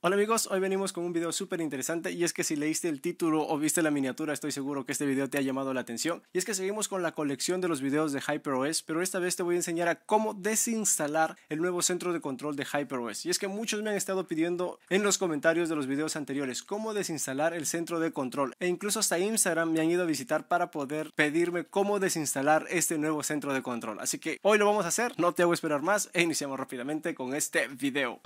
Hola amigos, hoy venimos con un video súper interesante y es que si leíste el título o viste la miniatura estoy seguro que este video te ha llamado la atención y es que seguimos con la colección de los videos de HyperOS pero esta vez te voy a enseñar a cómo desinstalar el nuevo centro de control de HyperOS y es que muchos me han estado pidiendo en los comentarios de los videos anteriores cómo desinstalar el centro de control e incluso hasta Instagram me han ido a visitar para poder pedirme cómo desinstalar este nuevo centro de control así que hoy lo vamos a hacer, no te hago esperar más e iniciamos rápidamente con este video.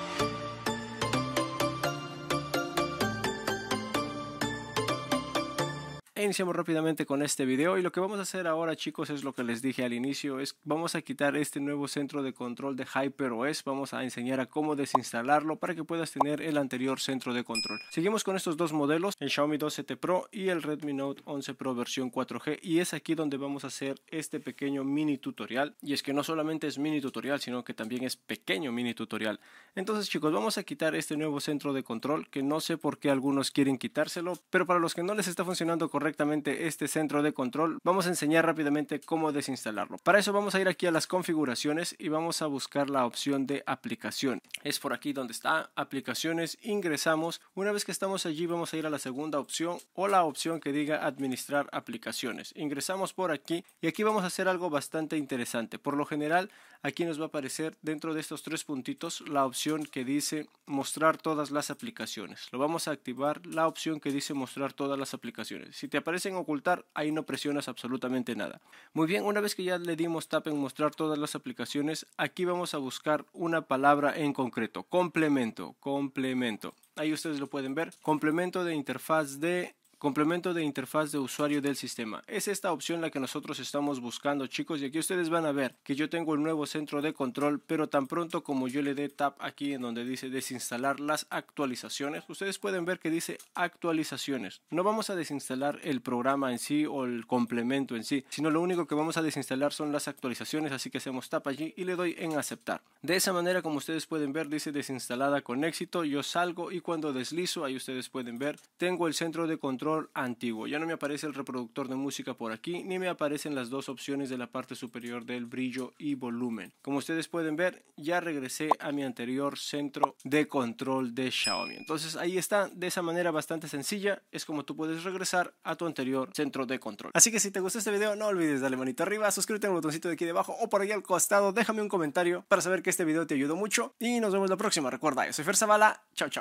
iniciamos rápidamente con este video y lo que vamos a hacer ahora chicos es lo que les dije al inicio es vamos a quitar este nuevo centro de control de HyperOS vamos a enseñar a cómo desinstalarlo para que puedas tener el anterior centro de control seguimos con estos dos modelos el Xiaomi 12T Pro y el Redmi Note 11 Pro versión 4G y es aquí donde vamos a hacer este pequeño mini tutorial y es que no solamente es mini tutorial sino que también es pequeño mini tutorial entonces chicos vamos a quitar este nuevo centro de control que no sé por qué algunos quieren quitárselo pero para los que no les está funcionando correctamente este centro de control, vamos a enseñar rápidamente cómo desinstalarlo. Para eso vamos a ir aquí a las configuraciones y vamos a buscar la opción de aplicación. Es por aquí donde está aplicaciones, ingresamos. Una vez que estamos allí vamos a ir a la segunda opción o la opción que diga administrar aplicaciones. Ingresamos por aquí y aquí vamos a hacer algo bastante interesante. Por lo general aquí nos va a aparecer dentro de estos tres puntitos la opción que dice mostrar todas las aplicaciones. Lo vamos a activar la opción que dice mostrar todas las aplicaciones. Si te aparecen ocultar, ahí no presionas absolutamente nada. Muy bien, una vez que ya le dimos tap en mostrar todas las aplicaciones, aquí vamos a buscar una palabra en concreto, complemento, complemento. Ahí ustedes lo pueden ver, complemento de interfaz de complemento de interfaz de usuario del sistema. Es esta opción la que nosotros estamos buscando chicos y aquí ustedes van a ver que yo tengo el nuevo centro de control pero tan pronto como yo le dé tap aquí en donde dice desinstalar las actualizaciones ustedes pueden ver que dice actualizaciones. No vamos a desinstalar el programa en sí o el complemento en sí sino lo único que vamos a desinstalar son las actualizaciones así que hacemos tap allí y le doy en aceptar. De esa manera como ustedes pueden ver dice desinstalada con éxito yo salgo y cuando deslizo ahí ustedes pueden ver tengo el centro de control antiguo. Ya no me aparece el reproductor de música por aquí, ni me aparecen las dos opciones de la parte superior del brillo y volumen. Como ustedes pueden ver, ya regresé a mi anterior centro de control de Xiaomi. Entonces ahí está, de esa manera bastante sencilla, es como tú puedes regresar a tu anterior centro de control. Así que si te gustó este video, no olvides darle manito arriba, suscríbete al botoncito de aquí debajo o por ahí al costado, déjame un comentario para saber que este video te ayudó mucho y nos vemos la próxima. Recuerda, yo soy Fer Zavala, chao chao.